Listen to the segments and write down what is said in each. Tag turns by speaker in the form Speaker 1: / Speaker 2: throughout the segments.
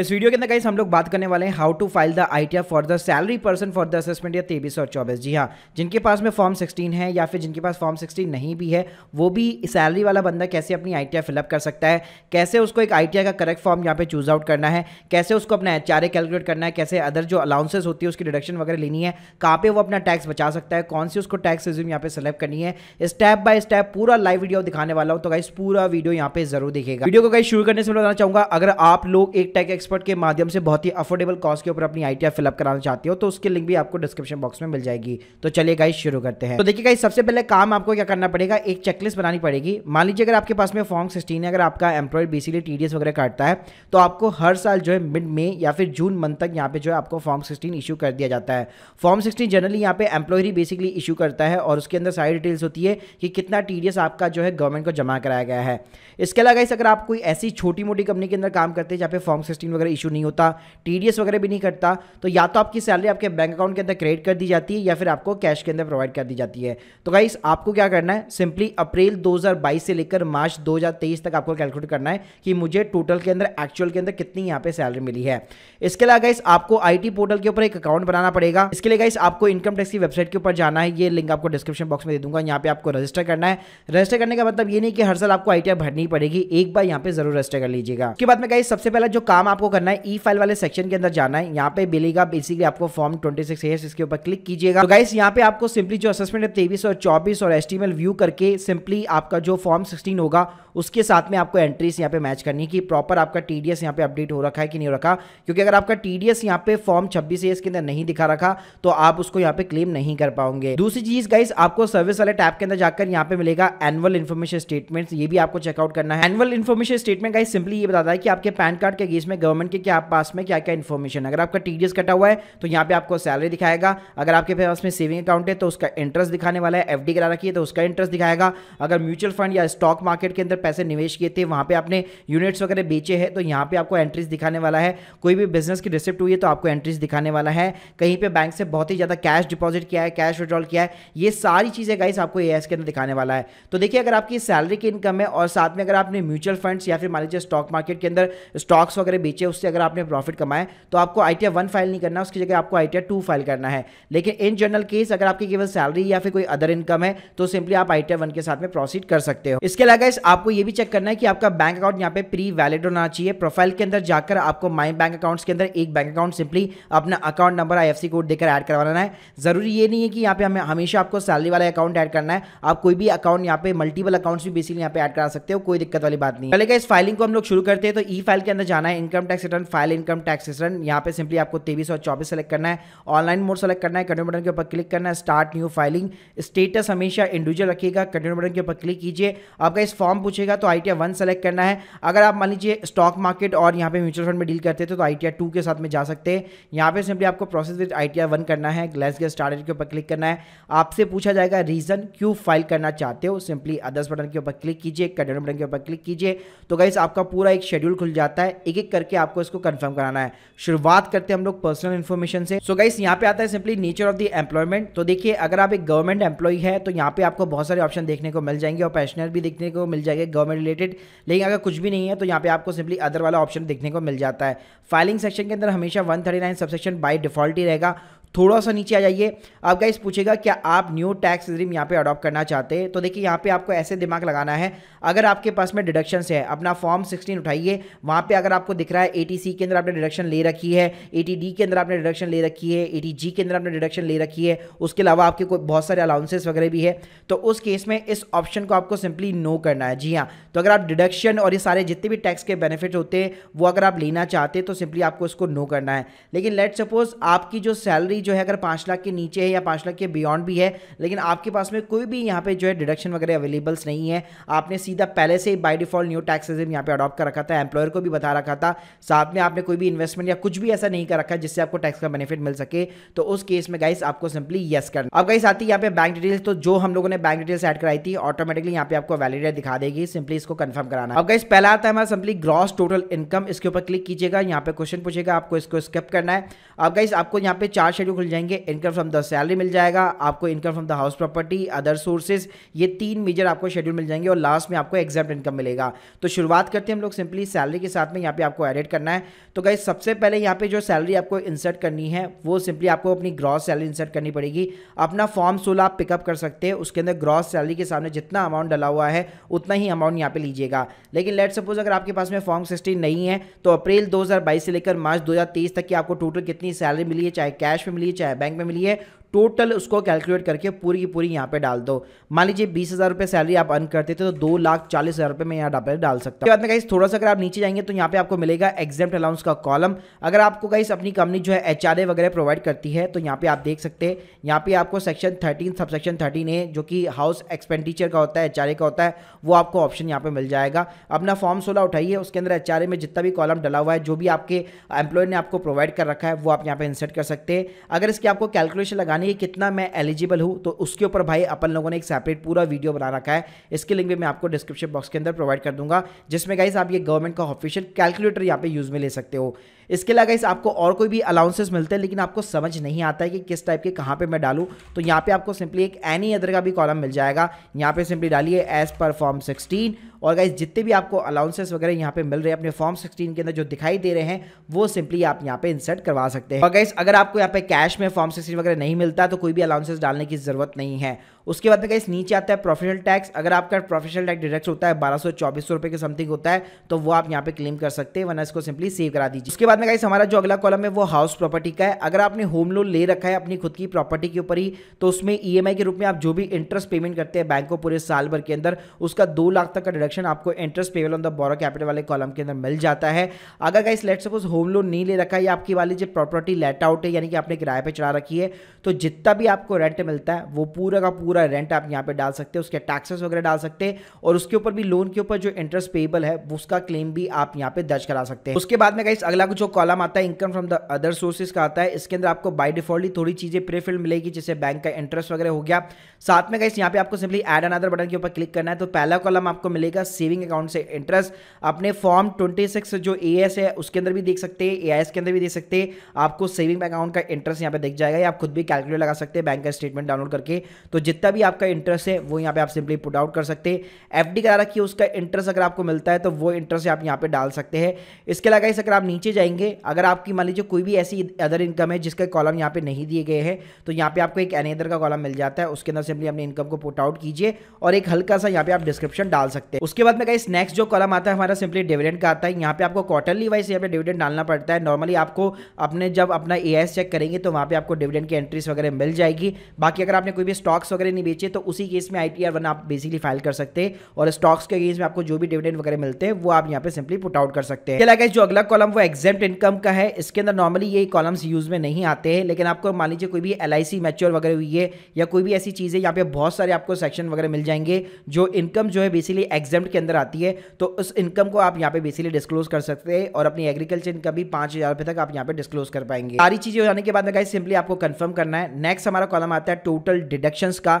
Speaker 1: इस वीडियो के अंदर गाइस हम लोग बात करने वाले हैं how to file the I for the salary person for the assessment या तेईस और चौबीस जी हाँ जिनके पास में फॉर्म 16 है या फिर जिनके पास फॉर्म 16 नहीं भी है वो भी सैलरी वाला बंदा कैसे अपनी आई फिलअप कर सकता है कैसे उसको एक आई का करेक्ट फॉर्म यहाँ पे चूज आउट करना है कैसे उसको अपना एच कैलकुलेट करना है कैसे अदर जो अलाउंसेज होती है उसकी डिडक्शन वगैरह लेनी है कहाँ पर वो अपना टैक्स बचा सकता है कौन सी उसको टैक्स रिज्यूम यहाँ पे सेलेक्ट करनी है स्टेप बाय स्टेप पूरा लाइव वीडियो दिखाने वाला हूँ तो गाइस पूरा वीडियो यहाँ पे जरूर देखेगा वीडियो को गाइस शुरू करने से बताना चाहूंगा अगर आप लोग एक टैक्स एक्सपर्ट के माध्यम से बहुत ही अफोर्डेबल कॉस्ट के ऊपर अपनी आई टी फिलअप कराना चाहते हो तो उसकी लिंक भी आपको डिस्क्रिप्शन बॉक्स में मिल जाएगी तो चलिए गाइस शुरू करते हैं तो देखिए गाइस सबसे पहले काम आपको क्या करना पड़ेगा एक चेकलिस्ट बनानी पड़ेगी मान लीजिए अगर आपके पास में फॉर्म सिक्सटीन है अगर आपका एम्प्लॉय बीसीडी टीडीएस वगैरह काटता है तो आपको हर साल जो है मिड मे या फिर जून मंथ तक यहाँ पे जो है आपको फॉर्म सिक्सटीन इशू कर दिया जाता है फॉर्म सिक्सटीन जनरली यहाँ पे एम्प्लॉयरी बेसिकली इशू करता है और उसके अंदर सारी डिटेल्स होती है कि कितना टी आपका जो है गवर्नमेंट को जमा कराया गया है इसके अलावा अगर आप कोई ऐसी छोटी मोटी कंपनी के अंदर काम करते हैं जहाँ पे फॉर्म सिक्सटीन वगैरह इशू नहीं होता टी वगैरह भी नहीं कटता तो या तो आपकी सैलरी आपके बैंक अकाउंट के अंदर क्रेडिट कर दी जाती है या फिर आपको कैश के अंदर प्रोवाइड कर दी जाती है तो गाइस आपको क्या करना है सिंपली अप्रैल 2022 से लेकर मार्च 2023 तक आपको कैलकुलेट करना है कि मुझे टोटल के अंदर एक्चुअल के अंदर कितनी यहाँ पे सैलरी मिली है इसके अलावा गाइस आपको आई पोर्टल के ऊपर एक अकाउंट बनाना पड़ेगा इसके लिए गाइस आपको इनकम टैक्स की वेबसाइट के ऊपर जाना है ये लिंक आपको डिस्क्रिप्शन बॉक्स में दे दूंगा यहाँ पे आपको रजिस्टर करना है रजिस्टर करने का मतलब ये नहीं कि हर साल आपको आई भरनी पड़ेगी एक बार यहाँ पे जरूर रजिस्टर कर लीजिएगा उसके बाद में गाइस सबसे पहला जो काम आपको आपको करना है ई e फाइल वाले सेक्शन के अंदर जाना है यहाँ पे मिलेगा बेसिकली आपको फॉर्म ट्वेंटी सिक्स इसके ऊपर क्लिक कीजिएगा तो गाइस यहाँ पे आपको सिंपली जो असेसमेंट है तेईस और चौबीस और एस्टीमेल व्यू करके सिंपली आपका जो फॉर्म सिक्सटीन होगा उसके साथ में आपको एंट्रीज यहाँ पे मैच करनी है कि प्रॉपर आपका टी डी एस यहाँ पे अपडेट हो रखा है कि नहीं हो रखा क्योंकि अगर आपका टी डी एस यहाँ पे फॉर्म छब्बीस एस के अंदर नहीं दिखा रखा तो आप उसको यहाँ पे क्लेम नहीं कर पाओगे दूसरी चीज गाइस आपको सर्विस वाले टैब के अंदर जाकर यहाँ पे मिलेगा एनुअल इन्फॉर्मेशन स्टेटमेंट ये भी आपको चेकआउट करना है annual information statement guys simply ये बताता है कि आपके पैन कार्ड के अगेंस्ट में गवर्नमेंट गवर्नमेंट के क्या पास में क्या क्या इन्फॉर्मेशन अगर आपका टी कटा हुआ है तो यहाँ पे आपको सैलरी दिखाएगा अगर आपके पास में सेविंग अकाउंट है तो उसका इंटरेस्ट दिखाने वाला है एफ करा रखी है तो उसका इंटरेस्ट दिखाएगा अगर म्यूचुअल फंड या स्टॉक मार्केट के अंदर पैसे निवेश किए थे वहाँ पर आपने यूनिट्स वगैरह बेचे हैं तो यहाँ पर आपको एंट्रीज दिखाने वाला है कोई भी बिजनेस की रिसिप्ट हुई है तो आपको एंट्रीज दिखाने वाला है कहीं पर बैंक से बहुत ही ज़्यादा कैश डिपॉजिट किया है कैश विड्रॉल किया है ये सारी चीज़ें गाइस आपको ए के अंदर दिखाने वाला है तो देखिए अगर आपकी सैलरी की इनकम है और साथ में अगर आपने म्यूचुअल फंड्स या फिर मान लीजिए स्टॉक मार्केट के अंदर स्टॉक्स वगैरह बेचे नीचे उससे अगर आपने प्रॉफिट कमाया तो आपको आई टी वन फाइल नहीं करना उसकी जगह आपको आई टी टू फाइल करना है लेकिन इन जनरल केस अगर आपकी केवल सैलरी या फिर कोई अदर इनकम है तो सिंपली आप आई टी वन के साथ में प्रोसीड कर सकते हो इसके अलावा इस आपको यह भी चेक करना है कि आपका बैंक अकाउंट यहाँ पे प्री वैलिड होना चाहिए प्रोफाइल के अंदर जाकर आपको माई बैंक अकाउंट के अंदर एक बैंक अकाउंट सिंपली अपना अकाउंट नंबर आई कोड देकर एड करवाना है जरूरी ये नहीं है कि यहाँ पे हमें हमेशा आपको सैलरी वाला अकाउंट ऐड करना है आप कोई भी अकाउंट यहाँ पे मल्टीपल अकाउंट्स भी बेसिकली यहाँ पे ऐड करा सकते हो कोई दिक्कत वाली बात नहीं पहले इस फाइलिंग को हम लोग शुरू करते हैं तो ई फाइल के अंदर जाना है income tax return file income tax return यहाँ पे सिंपली आपको तेईस और चौबीस सेलेक्ट करना है ऑनलाइन मोड सेलेक्ट करना है कंटिन्यू बटन के ऊपर क्लिक करना है स्टार्ट न्यू फाइलिंग स्टेटस हमेशा इंडिविजुअल रखिएगा कंटिन्यू बटन के ऊपर क्लिक कीजिए आपका इस फॉर्म पूछेगा तो आई टी सेलेक्ट करना है अगर आप मान लीजिए स्टॉक मार्केट और यहाँ पे म्यूचुअल फंड में डील करते थे तो आई टी के साथ में जा सकते हैं यहाँ पे सिंपली आपको प्रोसेस विद आई टी करना है ग्लैस गेस स्टार्ट के ऊपर क्लिक करना है आपसे पूछा जाएगा रीजन क्यों फाइल करना चाहते हो सिंपली अदर्स बटन के ऊपर क्लिक कीजिए कंटिन्यू बटन के ऊपर क्लिक कीजिए तो गाइस आपका पूरा एक शेड्यूल खुल जाता है एक एक करके आपको इसको कंफर्म कराना है शुरुआत करते हैं हम लोग पर्सनल इन्फॉर्मेशन से सो so गाइस यहाँ पे आता है simply nature of the employment तो देखिए अगर आप एक गवर्नमेंट एम्प्लॉय है तो यहाँ पे आपको बहुत सारे ऑप्शन देखने को मिल जाएंगे और पेंशनर भी देखने को मिल जाएंगे गवर्नमेंट रिलेटेड लेकिन अगर कुछ भी नहीं है तो यहाँ पे आपको सिंपली अदर वाला ऑप्शन देखने को मिल जाता है फाइलिंग सेक्शन के अंदर हमेशा one thirty nine subsection by default ही रहेगा थोड़ा सा नीचे आ जाइए अब गाइस पूछेगा क्या आप न्यू टैक्स रिम यहाँ पे अडॉप्ट करना चाहते हैं तो देखिए यहाँ पे आपको ऐसे दिमाग लगाना है अगर आपके पास में डिडक्शन है अपना फॉर्म सिक्सटीन उठाइए वहाँ पे अगर आपको दिख रहा है ए के अंदर आपने डिडक्शन ले रखी है ए के अंदर आपने डिडक्शन ले रखी है ए के अंदर आपने डिडक्शन ले रखी है उसके अलावा आपके कोई बहुत सारे अलाउंसेस वगैरह भी है तो उस केस में इस ऑप्शन को आपको सिंपली नो करना है जी हाँ तो अगर आप डिडक्शन और ये सारे जितने भी टैक्स के बेनिफिट होते हैं वो अगर आप लेना चाहते हैं तो सिंपली आपको इसको नो करना है लेकिन लेट सपोज आपकी जो सैलरी जो है अगर पाँच लाख के नीचे है या पाँच लाख के बियॉन्ड भी है लेकिन आपके पास में कोई भी यहाँ पे जो है डिडक्शन वगैरह अवेलेबल्स नहीं है आपने सीधा पहले से by default new tax system यहाँ पे अडॉप्ट कर रखा था एम्प्लॉयर को भी बता रखा था साथ में आपने कोई भी इन्वेस्टमेंट या कुछ भी ऐसा नहीं कर रखा जिससे आपको टैक्स का बेनिफिट मिल सके तो उस केस में गाइस आपको सिंपली येस करना अब गाइस आती है यहाँ पे बैंक डिटेल्स तो जो हम लोगों ने बैंक डिटेल्स एड कराई थी ऑटोमेटिकली यहाँ पे आपको वैलिड दिखा देगी सिंपली इसको कन्फर्म कराना अब गाइस पहला आता है हमारा सिंपली ग्रॉस टोटल इनकम इसके ऊपर क्लिक कीजिएगा यहाँ पे क्वेश्चन पूछेगा आपको इसको स्किप करना है अब गाइस आपको यहाँ पे चार शेड्यूल में खुल जाएंगे इनकम फ्रॉम द सैलरी मिल जाएगा आपको income from the house property other sources ये तीन मेजर आपको शेड्यूल मिल जाएंगे और लास्ट में आपको एग्जाम इनकम मिलेगा तो शुरुआत करते हैं हम लोग सिंपली सैलरी के साथ में यहाँ पे आपको एडिट करना है तो गाइज सबसे पहले यहाँ पे जो सैलरी आपको इंसर्ट करनी है वो सिंपली आपको अपनी ग्रॉस सैलरी इंसर्ट करनी पड़ेगी अपना फॉर्म सोलह आप पिकअप कर सकते हैं उसके अंदर ग्रॉस सैलरी के सामने जितना अमाउंट डला हुआ है उतना ही अमाउंट यहाँ पे लीजिएगा लेकिन लेट सपोज अगर आपके पास में फॉर्म सिक्सटीन नहीं है तो अप्रैल दो से लेकर मार्च दो तक की आपको टोटल कितनी सैलरी मिली है चाहे कैश में मिली चाहे बैंक में मिली है टोटल उसको कैलकुलेट करके पूरी की पूरी यहाँ पे डाल दो मान लीजिए बीस हज़ार रुपये सैलरी आप अर्न करते थे तो दो लाख चालीस हज़ार रुपये मैं यहाँ डाल डाल सकता हूँ बाद में थोड़ा सा अगर आप नीचे जाएंगे तो यहाँ पे आपको मिलेगा एग्जाम अलाउंस का कॉलम अगर आपको कहीं अपनी कंपनी जो है एच वगैरह प्रोवाइड करती है तो यहाँ पे आप देख सकते हैं यहाँ पे आपको section thirteen subsection thirteen A जो कि हाउस एक्सपेंडिचर का होता है एच का होता है वो आपको ऑप्शन यहाँ पर मिल जाएगा अपना फॉर्म सोलह उठाइए उसके अंदर एच में जितना भी कॉलम डला हुआ है जो भी आपके एम्प्लॉय ने आपको प्रोवाइड कर रखा है वो आप यहाँ पर इंसर्ट कर सकते हैं अगर इसकी आपको कैलकुलेशन लगाने जाने कि कितना मैं एलिजिबल हूँ तो उसके ऊपर भाई अपन लोगों ने एक सेपरेट पूरा वीडियो बना रखा है इसके लिंक भी मैं आपको डिस्क्रिप्शन बॉक्स के अंदर प्रोवाइड कर दूंगा जिसमें गाइस आप ये गवर्नमेंट का ऑफिशियल कैलकुलेटर यहाँ पे यूज़ में ले सकते हो इसके अलावा इस आपको और कोई भी अलाउंसेस मिलते हैं लेकिन आपको समझ नहीं आता है कि किस टाइप के कहाँ पे मैं डालूँ तो यहाँ पे आपको सिंपली एक एनी अदर का भी कॉलम मिल जाएगा यहाँ पे सिंपली डालिए एज पर फॉर्म सिक्सटीन और गाइज जितने भी आपको अलाउंसेस वगैरह यहाँ पे मिल रहे हैं अपने फॉर्म सिक्सटीन के अंदर जो दिखाई दे रहे हैं वो सिंपली आप यहाँ पे इंसर्ट करवा सकते हैं और गाइज अगर आपको यहाँ पे कैश में फॉर्म सिक्सटीन वगैरह नहीं मिलता तो कोई भी अलाउंसेस डालने की जरूरत नहीं है उसके बाद में गाइस नीचे आता है प्रोफेशनल टैक्स अगर आपका प्रोफेशनल टैक्स डिडक्ट होता है बारह सौ चौबीस सौ रुपये के समथिंग होता है तो वो आप यहाँ पे क्लेम कर सकते हैं वरना इसको सिंपली सेव करा दीजिए उसके बाद में कहीं हमारा जो अगला कॉलम है वो हाउस प्रॉपर्टी का है अगर आपने होम लोन ले रखा है अपनी खुद की प्रॉपर्टी के ऊपर ही तो उसमें ई e के रूप में आप जो भी इंटरेस्ट पेमेंट करते हैं बैंक को पूरे साल भर के अंदर उसका दो लाख तक का डिडक्शन आपको interest payable on the borrow capital वाले कॉलम के अंदर मिल जाता है अगर कहीं लेट सपोज होम लोन नहीं ले रखा है या आपकी वाली जो प्रॉपर्टी लेट आउट है यानी कि आपने किराए पर चढ़ा रखी है तो जितना भी आपको रेंट मिलता है वो पूरा का पूरा पूरा रेंट आप यहाँ पे डाल सकते हैं उसके टैक्सेस वगैरह डाल सकते हैं और उसके ऊपर भी लोन के ऊपर जो इंटरेस्ट पेबल है उसका क्लेम भी आप यहाँ पे दर्ज करा सकते हैं उसके बाद में गाइस अगला जो कॉलम आता है income from the other sources का आता है इसके अंदर आपको बाई डिफॉल्टली थोड़ी चीजें प्रेफिल मिलेगी जैसे बैंक का इंटरेस्ट वगैरह हो गया साथ में गाइस यहाँ पे आपको सिंपली एड अनदर बटन के ऊपर क्लिक करना है तो पहला कॉलम आपको मिलेगा सेविंग अकाउंट से इंटरेस्ट अपने फॉर्म ट्वेंटी सिक्स जो ए है उसके अंदर भी देख सकते हैं ए के अंदर भी देख सकते हैं आपको सेविंग अकाउंट का इंटरेस्ट यहाँ पे दिख जाएगा या आप खुद भी कैलकुलेट लगा सकते हैं बैंक का स्टेटमेंट डाउनलोड करके तो जितने जितना भी आपका इंटरेस्ट है वो यहाँ पे आप सिंपली पुट आउट कर सकते हैं एफ डी करा रखिए उसका इंटरेस्ट अगर आपको मिलता है तो वो इंटरेस्ट आप यहाँ पे डाल सकते हैं इसके अलावा इस अगर आप नीचे जाएंगे अगर आपकी मान लीजिए कोई भी ऐसी अदर इनकम है जिसके कॉलम यहाँ पे नहीं दिए गए हैं तो यहाँ पे आपको एक एन एदर का कॉलम मिल जाता है उसके अंदर सिंपली अपनी इनकम को पुट आउट कीजिए और एक हल्का सा यहाँ पे आप डिस्क्रिप्शन डाल सकते हैं उसके बाद में कहीं नेक्स्ट जो कॉलम आता है हमारा सिंपली डिविडेंड का आता है यहाँ पे आपको क्वार्टरली वाइज यहाँ पे डिविडेंड डालना पड़ता है नॉर्मली आपको अपने जब अपना ए चेक करेंगे तो वहाँ पे आपको डिविडेंड की एंट्रीज वगैरह मिल जाएगी बाकी अगर आपने कोई भी स्टॉक्स वगैरह नहीं बेचे तो उसी केस में आई वन आप बेसिकली फाइल कर सकते हैं और स्टॉक्स के अगेंस्ट में आपको जो भी डिविडेंड वगैरह मिलते हैं वो आप यहाँ पे सिंपली पुट आउट कर सकते हैं जो अगला कॉलम वो एग्जाम इनकम का है इसके अंदर नॉर्मली ये कॉलम्स यूज में नहीं आते हैं लेकिन आपको मान लीजिए कोई भी एल आई वगैरह हुई है या कोई भी ऐसी चीजें यहाँ पे बहुत सारे आपको सेक्शन वगैरह मिल जाएंगे जो इनकम जो है बेसिकली एग्जाम के अंदर आती है तो उस इनकम को आप यहाँ पे बेसिकली डिस्क्लोज कर सकते हैं और अपनी एग्रीकल्चर इनकम भी पांच हज़ार रुपए तक आप यहाँ पे डिस्क्लोज कर पाएंगे सारी चीज़ें हो जाने के बाद सिंपली आपको कंफर्म करना है नेक्स्ट हमारा कॉलम आता है टोटल डिडक्शन का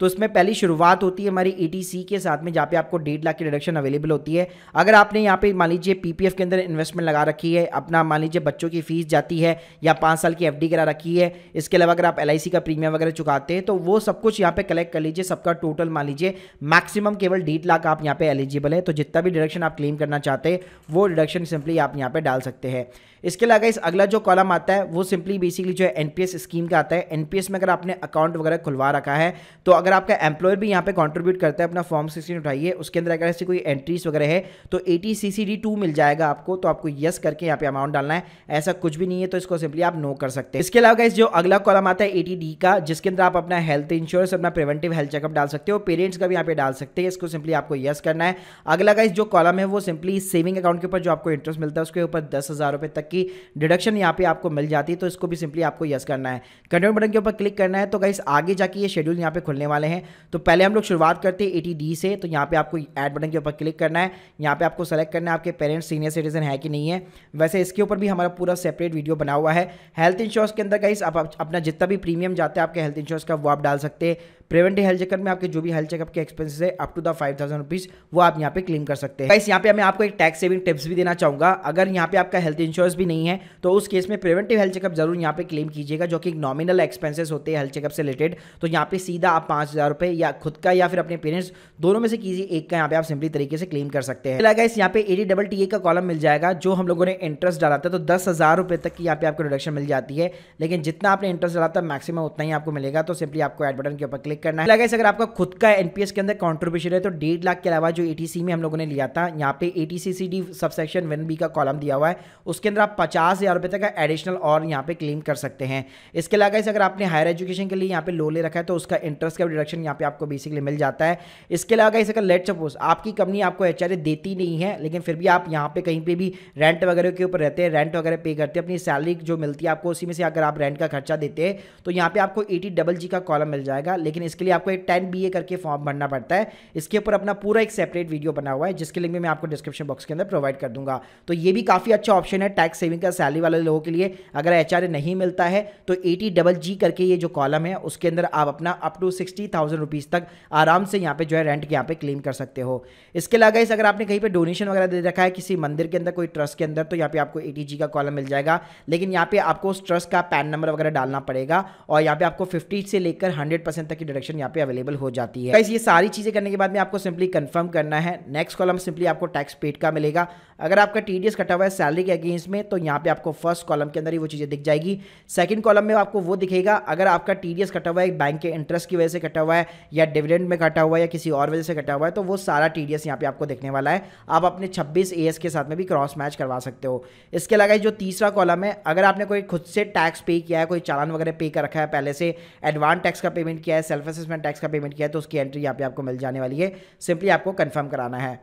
Speaker 1: तो इसमें पहली शुरुआत होती है हमारी ई e के साथ में जहाँ पे आपको डेढ़ लाख की डिडक्शन अवेलेबल होती है अगर आपने यहाँ पे मान लीजिए पी के अंदर इन्वेस्टमेंट लगा रखी है अपना मान लीजिए बच्चों की फीस जाती है या पाँच साल की एफ करा रखी है इसके अलावा अगर आप एल का प्रीमियम वगैरह चुकाते हैं तो वो सब कुछ यहाँ पे कलेक्ट कर लीजिए सबका टोटल मान लीजिए मैक्सिमम केवल डेढ़ लाख आप यहाँ पे एलिजिबल है तो जितना भी डिडक्शन आप क्लेम करना चाहते हैं वो डिडक्शन सिंपली आप यहाँ पे डाल सकते हैं इसके अलावा इस अगला जो कॉलम आता है वो सिंपली बेसिकली जो है एनपीएस स्कीम का आता है एनपीएस में अगर आपने अकाउंट वगैरह खुलवा रखा है तो अगर अगर आपका एम्प्लॉयर भी यहाँ पे कंट्रीब्यूट करता है अपना फॉर्म सिक्सटीन उठाइए उसके अंदर अगर ऐसी कोई एंट्रीज वगैरह है तो ए सी सी डी टू मिल जाएगा आपको तो आपको यस करके यहाँ पे अमाउंट डालना है ऐसा कुछ भी नहीं है तो इसको सिंपली आप नो कर सकते हैं इसके अलावा इस जो अगला कॉलम आता है ए का जिसके अंदर आप अपना हेल्थ इंश्योरेंस अपना प्रिवेंटिव हेल्थ चेकअप डाल सकते हो पेरेंट्स का भी यहाँ पे डाल सकते हैं इसको सिंपली आपको यस करना है अगला का जो कॉलम है वो सिंपली सेविंग अकाउंट के ऊपर जो आपको इंटरेस्ट मिलता है उसके ऊपर दस हज़ार रुपए तक की डिडक्शन यहाँ पे आपको मिल जाती है तो इसको भी सिंपली आपको यस करना है कंट्रोल बटन के ऊपर क्लिक करना है तो गाइस आगे जाके ये शेड्यूल यहाँ पे खुलने वाला वाले हैं तो पहले हम लोग शुरुआत करते हैं एटी से तो यहाँ पे आपको ऐड बटन के ऊपर क्लिक करना है यहाँ पे आपको सेलेक्ट करना है आपके पेरेंट्स सीनियर सिटीजन है कि नहीं है वैसे इसके ऊपर भी हमारा पूरा सेपरेट वीडियो बना हुआ है हेल्थ इंश्योरेंस के अंदर गाइस आप अपना जितना भी प्रीमियम जाता है आपके हेल्थ इंश्योरेंस का वो आप डाल सकते हैं प्रिवेंटिव हेल्थ चेकअप में आपके जो भी हेल्थ चेकअप के एक्सपेंसिस है up to the five thousand rupees वो आप यहाँ पे क्लेम कर सकते हैं यहाँ पे मैं आपको एक टैक्स सेविंग टिप्स भी देना चाहूँगा अगर यहाँ पे आपका हेल्थ इंश्योरेंस भी नहीं है तो उस केस में प्रिवेंटिव हेल्थ चेकअप जरूर यहाँ पे क्लेम कीजिएगा जो कि नॉमिनल एक्सपेंसिस होते हैं हेल्थ चेकअप से रिलेटेड तो यहाँ पे सीधा आप पांच हज़ार रुपये या खुद का या फिर अपने पेरेंट्स दोनों में से कीजिए एक का यहाँ पे आप सिंपली तरीके से क्लेम कर सकते हैं लगा इस यहाँ पे एडी डबल टी ए का कॉलम मिल जाएगा जो हम लोगों ने इंटरेस्ट डाला था तो दस हज़ार रुपये तक की यहाँ पे आपको रिडक्शन मिल जाती है लेकिन जितना आपने इंटरेस्ट डाला था मैक्सिमम उतना ही आपको मिलेगा तो सिंपली आपको एड बटन के ऊपर क्लिक चेक करना है अगर आपका खुद का एनपीएस के अंदर कॉन्ट्रीब्यूशन है तो डेढ़ लाख के अलावा जो एटीसी में हम लोगों ने लिया था यहाँ पे एटीसीसीडी सबसेक्शन वन बी का कॉलम दिया हुआ है उसके अंदर आप पचास हज़ार रुपए तक का एडिशनल और यहाँ पे क्लेम कर सकते हैं इसके अलावा अगर आपने हायर एजुकेशन के लिए यहाँ पे लो ले रखा है तो उसका इंटरेस्ट का डिडक्शन यहाँ पे आपको बेसिकली मिल जाता है इसके अलावा इस अगर लेट सपोज आपकी कंपनी आपको एच देती नहीं है लेकिन फिर भी आप यहाँ पे कहीं पर भी रेंट वगैरह के ऊपर रहते हैं रेंट वगैरह पे करते हैं अपनी सैलरी जो मिलती है आपको उसी में से अगर आप रेंट का खर्चा देते हैं तो यहाँ पे आपको एटी डबल जी का कॉलम मिल जाएगा लेकिन इसके लिए आपको एक टेन बी करके फॉर्म भरना पड़ता है इसके ऊपर अपना पूरा एक सेपरेट वीडियो बना हुआ है जिसके लिंक भी मैं आपको डिस्क्रिप्शन बॉक्स के अंदर प्रोवाइड कर दूंगा तो ये भी काफ़ी अच्छा ऑप्शन है टैक्स सेविंग का सैलरी वाले लोगों के लिए अगर एच नहीं मिलता है तो एटी डबल जी करके ये जो कॉलम है उसके अंदर आप अपना up to sixty thousand rupees तक आराम से यहाँ पे जो है रेंट यहाँ पे क्लेम कर सकते हो इसके अलावा इस अगर आपने कहीं पे डोनेशन वगैरह दे रखा है किसी मंदिर के अंदर कोई ट्रस्ट के अंदर तो यहाँ पे आपको एटीजी का कॉलम मिल जाएगा लेकिन यहाँ पे आपको उस ट्रस्ट का पैन नंबर वगैरह डालना पड़ेगा और यहाँ पे आपको फिफ्टी से लेकर हंड्रेड तक की डिडक्शन यहाँ पे अवेलेबल हो जाती है ये सारी चीज़ें करने के बाद में आपको सिंपली कंफर्म करना है नेक्स्ट कॉलम सिंपली आपको टैक्स पेड का मिलेगा अगर आपका टी कटा हुआ है सैलरी के अगेंस्ट में तो यहाँ पे आपको फर्स्ट कॉलम के अंदर ही वो चीज़ें दिख जाएगी सेकंड कॉलम में आपको वो दिखेगा अगर आपका टी कटा हुआ है बैंक के इंटरेस्ट की वजह से कटा हुआ है या डिविडेंड में कटा हुआ है या किसी और वजह से कटा हुआ है तो वो सारा टी डी एस यहाँ पे आपको देखने वाला है आप अपने छब्बीस ए के साथ में भी क्रॉस मैच करवा सकते हो इसके अलावा जो तीसरा कॉलम है अगर आपने कोई खुद से टैक्स पे किया है कोई चालान वगैरह पे कर रखा है पहले से एडवांस टैक्स का पेमेंट किया है सेल्फ सेल्फ असेसमेंट टैक्स का पेमेंट किया है तो उसकी एंट्री यहाँ पे आपको मिल जाने वाली है सिंपली आपको कंफर्म कराना है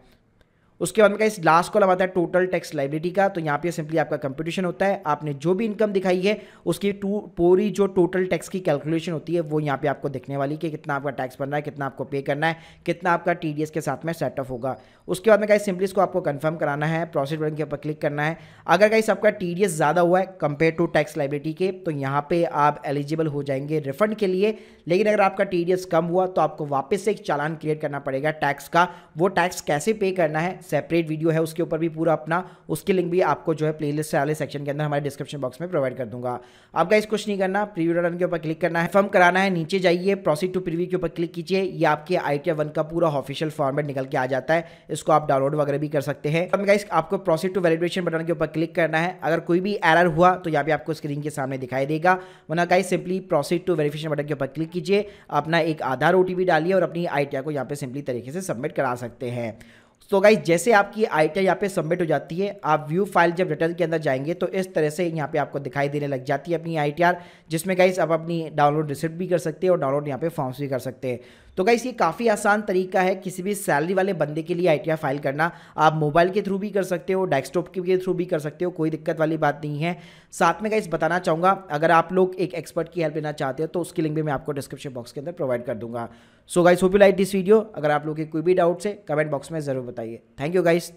Speaker 1: उसके बाद में का इस लास्ट कॉलम आता है टोटल टैक्स लाइबिलिटी का तो यहाँ पे सिंपली आपका कंपटीशन होता है आपने जो भी इनकम दिखाई है उसकी टू पूरी जो टोटल टैक्स की कैलकुलेशन होती है वो यहाँ पे आपको दिखने वाली कि कितना आपका टैक्स बन रहा है कितना आपको पे करना है कितना आपका टीडीएस के साथ में सेटअप होगा उसके बाद में कहीं सिंपली इसको आपको कंफर्म कराना है प्रोसेस बटन के ऊपर क्लिक करना है अगर कहीं आपका टी ज़्यादा हुआ है कंपेयर टू टैक्स लाइबिलिटी के तो यहाँ पे आप एलिजिबल हो जाएंगे रिफंड के लिए लेकिन अगर आपका टी कम हुआ तो आपको वापस से एक चालान क्रिएट करना पड़ेगा टैक्स का वो टैक्स कैसे पे करना है सेपरेट वीडियो है उसके ऊपर भी पूरा अपना उसकी लिंक भी आपको जो है प्ले लिस्ट वाले सेक्शन के अंदर हमारे डिस्क्रिप्शन बॉक्स में प्रोवाइड कर दूंगा आप गाइस कुछ नहीं करना प्रीव्यू रन के ऊपर क्लिक करना है फर्म कराना है नीचे जाइए प्रोसीड टू प्रीव्यू के ऊपर क्लिक कीजिए ये आपके आई टी का पूरा ऑफिशियल फॉर्मेट निकल के आ जाता है इसको आप डाउनलोड वगैरह भी कर सकते हैं तो गाइस आपको प्रोसीड टू वैलिडेशन बटन के ऊपर क्लिक करना है अगर कोई भी एरर हुआ तो यहाँ पे आपको स्क्रीन के सामने दिखाई देगा वना guys simply proceed to verification button के ऊपर क्लिक कीजिए अपना एक आधार ओ डालिए और अपनी आई को यहाँ पे सिंपली तरीके से सबमिट करा सकते हैं तो गाइज जैसे आपकी आई टी यहाँ पे सबमिट हो जाती है आप व्यू फाइल जब रिटर्न के अंदर जाएंगे तो इस तरह से यहाँ पे आपको दिखाई देने लग जाती है अपनी आई टी आर जिसमें गाइज आप अपनी डाउनलोड रिसिप्ट भी कर सकते हैं और डाउनलोड यहाँ पे फॉर्म्स भी कर सकते हैं तो गाइस ये काफ़ी आसान तरीका है किसी भी सैलरी वाले बंदे के लिए आई फाइल करना आप मोबाइल के थ्रू भी कर सकते हो डेस्कटॉप के थ्रू भी कर सकते हो कोई दिक्कत वाली बात नहीं है साथ में गाइस बताना चाहूँगा अगर आप लोग एक एक्सपर्ट की हेल्प लेना चाहते हो तो उसकी लिंक भी मैं आपको डिस्क्रिप्शन बॉक्स के अंदर प्रोवाइड कर दूंगा so guys hope you like this video अगर आप लोग के कोई भी डाउट्स है कमेंट बॉक्स में ज़रूर बताइए थैंक यू गाइस